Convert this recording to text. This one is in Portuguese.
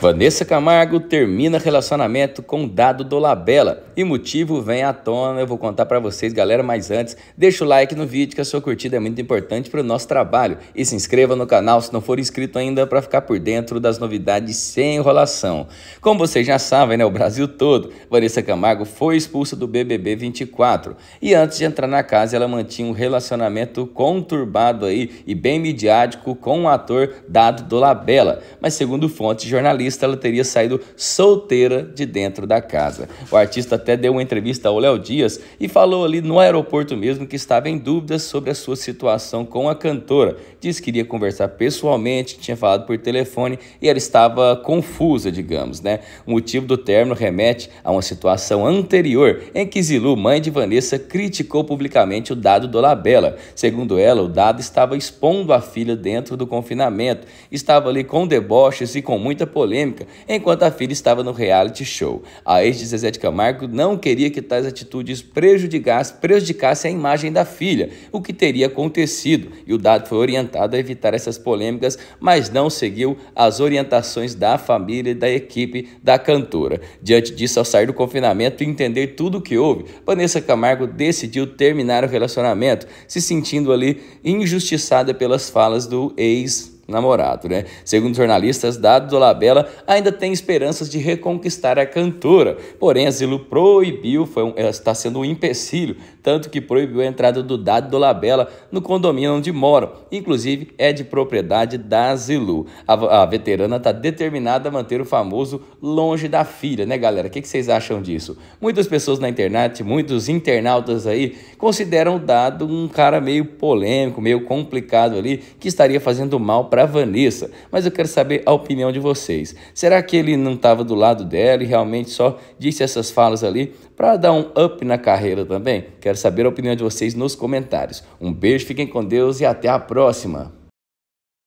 Vanessa Camargo termina relacionamento com Dado Dolabella. E motivo vem à tona, eu vou contar para vocês, galera, mas antes, deixa o like no vídeo que a sua curtida é muito importante para o nosso trabalho e se inscreva no canal se não for inscrito ainda para ficar por dentro das novidades sem enrolação. Como vocês já sabem, né, o Brasil todo, Vanessa Camargo foi expulsa do BBB 24 e antes de entrar na casa ela mantinha um relacionamento conturbado aí e bem midiático com o ator Dado Dolabella, mas segundo fontes jornalistas ela teria saído solteira de dentro da casa. O artista até deu uma entrevista ao Léo Dias e falou ali no aeroporto mesmo que estava em dúvidas sobre a sua situação com a cantora. Diz que iria conversar pessoalmente, tinha falado por telefone e ela estava confusa, digamos, né? O motivo do término remete a uma situação anterior em que Zilu, mãe de Vanessa, criticou publicamente o dado Dolabella. Segundo ela, o dado estava expondo a filha dentro do confinamento, estava ali com deboches e com muita polêmica polêmica enquanto a filha estava no reality show. A ex de Zezé de Camargo não queria que tais atitudes prejudicassem a imagem da filha, o que teria acontecido, e o dado foi orientado a evitar essas polêmicas, mas não seguiu as orientações da família e da equipe da cantora. Diante disso, ao sair do confinamento e entender tudo o que houve, Vanessa Camargo decidiu terminar o relacionamento, se sentindo ali injustiçada pelas falas do ex namorado, né? Segundo jornalistas, Dado Dolabella ainda tem esperanças de reconquistar a cantora, porém a Zilu proibiu, foi um, eh, está sendo um empecilho, tanto que proibiu a entrada do Dado Dolabella no condomínio onde moram, inclusive é de propriedade da Zilu. A, a veterana está determinada a manter o famoso longe da filha, né galera? O que, que vocês acham disso? Muitas pessoas na internet, muitos internautas aí, consideram o Dado um cara meio polêmico, meio complicado ali, que estaria fazendo mal para para a Vanessa, mas eu quero saber a opinião de vocês. Será que ele não estava do lado dela e realmente só disse essas falas ali para dar um up na carreira também? Quero saber a opinião de vocês nos comentários. Um beijo, fiquem com Deus e até a próxima!